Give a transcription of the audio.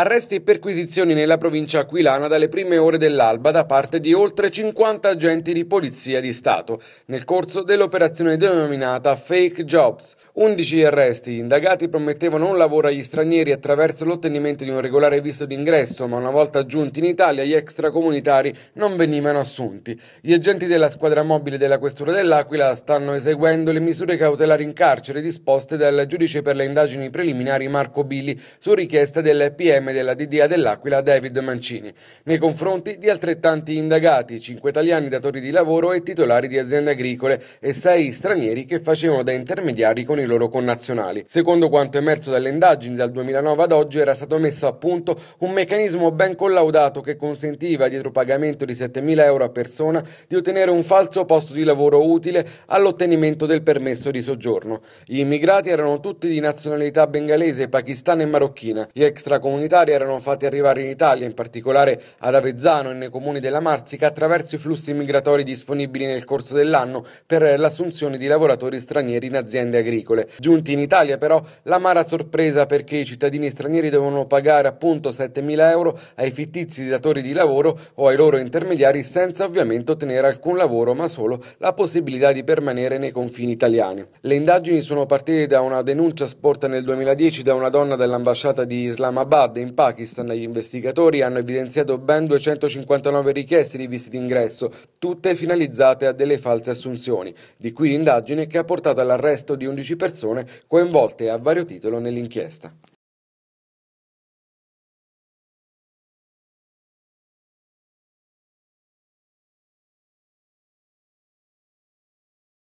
Arresti e perquisizioni nella provincia aquilana dalle prime ore dell'alba da parte di oltre 50 agenti di polizia di Stato nel corso dell'operazione denominata Fake Jobs. 11 arresti. Indagati promettevano un lavoro agli stranieri attraverso l'ottenimento di un regolare visto d'ingresso, ma una volta giunti in Italia gli extracomunitari non venivano assunti. Gli agenti della squadra mobile della Questura dell'Aquila stanno eseguendo le misure cautelari in carcere disposte dal giudice per le indagini preliminari Marco Billi su richiesta del PM esame della DDA dell'Aquila David Mancini nei confronti di altrettanti indagati, cinque italiani datori di lavoro e titolari di aziende agricole e sei stranieri che facevano da intermediari con i loro connazionali. Secondo quanto emerso dalle indagini dal 2009 ad oggi era stato messo a punto un meccanismo ben collaudato che consentiva dietro pagamento di 7.000 euro a persona di ottenere un falso posto di lavoro utile all'ottenimento del permesso di soggiorno. Gli immigrati erano tutti di nazionalità bengalese, pakistana e marocchina. Gli extracomunitari umanitari erano fatti arrivare in Italia, in particolare ad Avezzano e nei comuni della Marzica, attraverso i flussi migratori disponibili nel corso dell'anno per l'assunzione di lavoratori stranieri in aziende agricole. Giunti in Italia però l'amara sorpresa perché i cittadini stranieri devono pagare appunto 7.000 euro ai fittizi datori di lavoro o ai loro intermediari senza ovviamente ottenere alcun lavoro ma solo la possibilità di permanere nei confini italiani. Le indagini sono partite da una denuncia sporta nel 2010 da una donna dell'ambasciata di Islamabad giornate in Pakistan gli investigatori hanno evidenziato ben 259 richieste di visti d'ingresso, tutte finalizzate a delle false assunzioni, di cui l'indagine che ha portato all'arresto di 11 persone coinvolte a vario titolo nell'inchiesta.